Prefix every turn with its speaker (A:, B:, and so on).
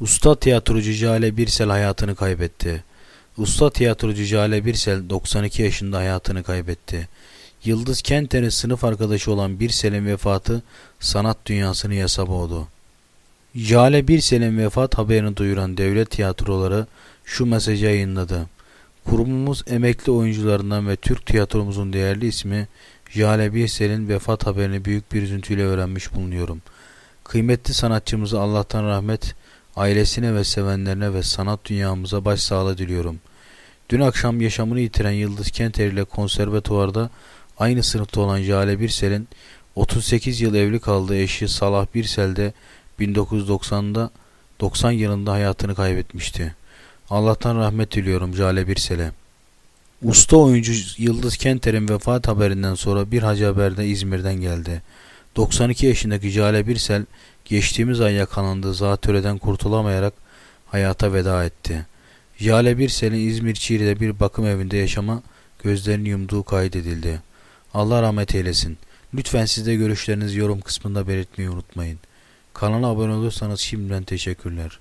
A: Usta tiyatrocu Cale Birsel hayatını kaybetti. Usta tiyatrocu Cale Birsel 92 yaşında hayatını kaybetti. Yıldız Kenter'in sınıf arkadaşı olan Birsel'in vefatı sanat dünyasını yasa boğdu. Jale Birsel'in vefat haberini duyuran devlet tiyatroları şu mesajı yayınladı. Kurumumuz emekli oyuncularından ve Türk tiyatromuzun değerli ismi Jale Birsel'in vefat haberini büyük bir üzüntüyle öğrenmiş bulunuyorum. Kıymetli sanatçımızı Allah'tan rahmet, ailesine ve sevenlerine ve sanat dünyamıza başsağlığı diliyorum. Dün akşam yaşamını yitiren Yıldız Kenter ile konservatuvarda aynı sınıfta olan Jale Birsel'in 38 yıl evli kaldığı eşi Salah Birsel de 1990'da 90 yılında hayatını kaybetmişti. Allah'tan rahmet diliyorum Jale Birsel'e. Usta oyuncu Yıldız Kenter'in vefat haberinden sonra bir hacı haberde İzmir'den geldi. 92 yaşındaki Jale Birsel geçtiğimiz ay yakalandığı zatürreden kurtulamayarak hayata veda etti. Jale Birsel'in İzmir Çiğli'de bir bakım evinde yaşama gözlerini yumduğu kaydedildi. Allah rahmet eylesin. Lütfen siz de görüşlerinizi yorum kısmında belirtmeyi unutmayın. Kanala abone olursanız şimdiden teşekkürler.